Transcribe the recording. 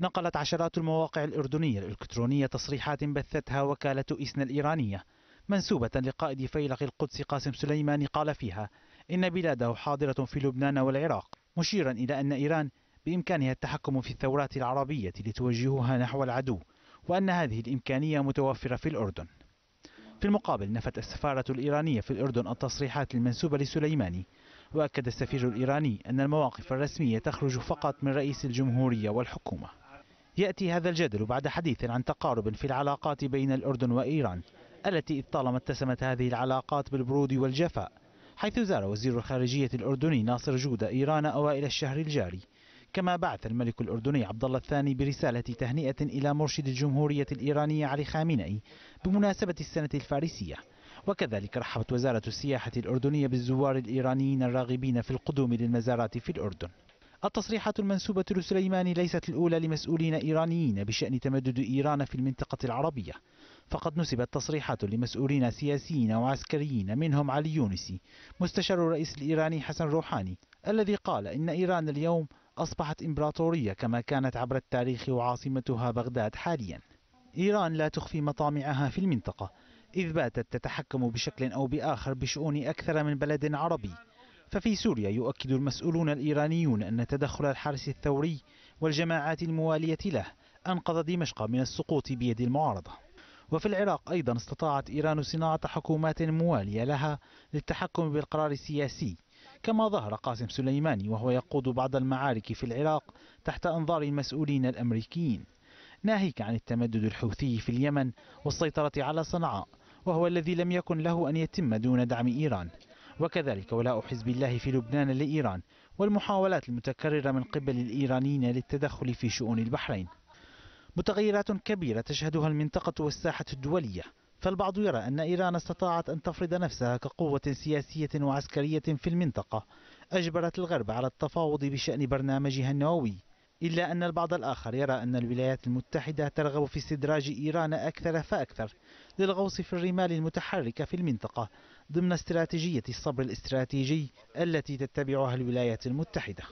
نقلت عشرات المواقع الأردنية الإلكترونية تصريحات بثتها وكالة إسنا الإيرانية منسوبة لقائد فيلق القدس قاسم سليماني قال فيها إن بلاده حاضرة في لبنان والعراق مشيرا إلى أن إيران بإمكانها التحكم في الثورات العربية لتوجهها نحو العدو وأن هذه الإمكانية متوفرة في الأردن في المقابل نفت السفارة الإيرانية في الأردن التصريحات المنسوبة لسليماني وأكد السفير الإيراني أن المواقف الرسمية تخرج فقط من رئيس الجمهورية والحكومة يأتي هذا الجدل بعد حديث عن تقارب في العلاقات بين الأردن وإيران التي طالما اتسمت هذه العلاقات بالبرود والجفاء حيث زار وزير الخارجية الأردني ناصر جودة إيران أوائل الشهر الجاري كما بعث الملك الأردني عبد الله الثاني برسالة تهنئة إلى مرشد الجمهورية الإيرانية علي خامنئي بمناسبة السنة الفارسية وكذلك رحبت وزارة السياحة الأردنية بالزوار الإيرانيين الراغبين في القدوم للمزارات في الأردن التصريحات المنسوبة لسليماني ليست الأولى لمسؤولين إيرانيين بشأن تمدد إيران في المنطقة العربية فقد نسبت تصريحات لمسؤولين سياسيين وعسكريين منهم علي يونسي مستشار الرئيس الإيراني حسن روحاني الذي قال إن إيران اليوم أصبحت إمبراطورية كما كانت عبر التاريخ وعاصمتها بغداد حاليا إيران لا تخفي مطامعها في المنطقة إذ باتت تتحكم بشكل أو بآخر بشؤون أكثر من بلد عربي ففي سوريا يؤكد المسؤولون الإيرانيون أن تدخل الحرس الثوري والجماعات الموالية له أنقذ دمشق من السقوط بيد المعارضة وفي العراق أيضا استطاعت إيران صناعة حكومات موالية لها للتحكم بالقرار السياسي كما ظهر قاسم سليماني وهو يقود بعض المعارك في العراق تحت أنظار المسؤولين الأمريكيين ناهيك عن التمدد الحوثي في اليمن والسيطرة على صنعاء وهو الذي لم يكن له أن يتم دون دعم إيران وكذلك ولاء حزب الله في لبنان لإيران والمحاولات المتكررة من قبل الإيرانيين للتدخل في شؤون البحرين متغيرات كبيرة تشهدها المنطقة والساحة الدولية فالبعض يرى أن إيران استطاعت أن تفرض نفسها كقوة سياسية وعسكرية في المنطقة أجبرت الغرب على التفاوض بشأن برنامجها النووي إلا أن البعض الآخر يرى أن الولايات المتحدة ترغب في استدراج إيران أكثر فأكثر للغوص في الرمال المتحركة في المنطقة ضمن استراتيجية الصبر الاستراتيجي التي تتبعها الولايات المتحدة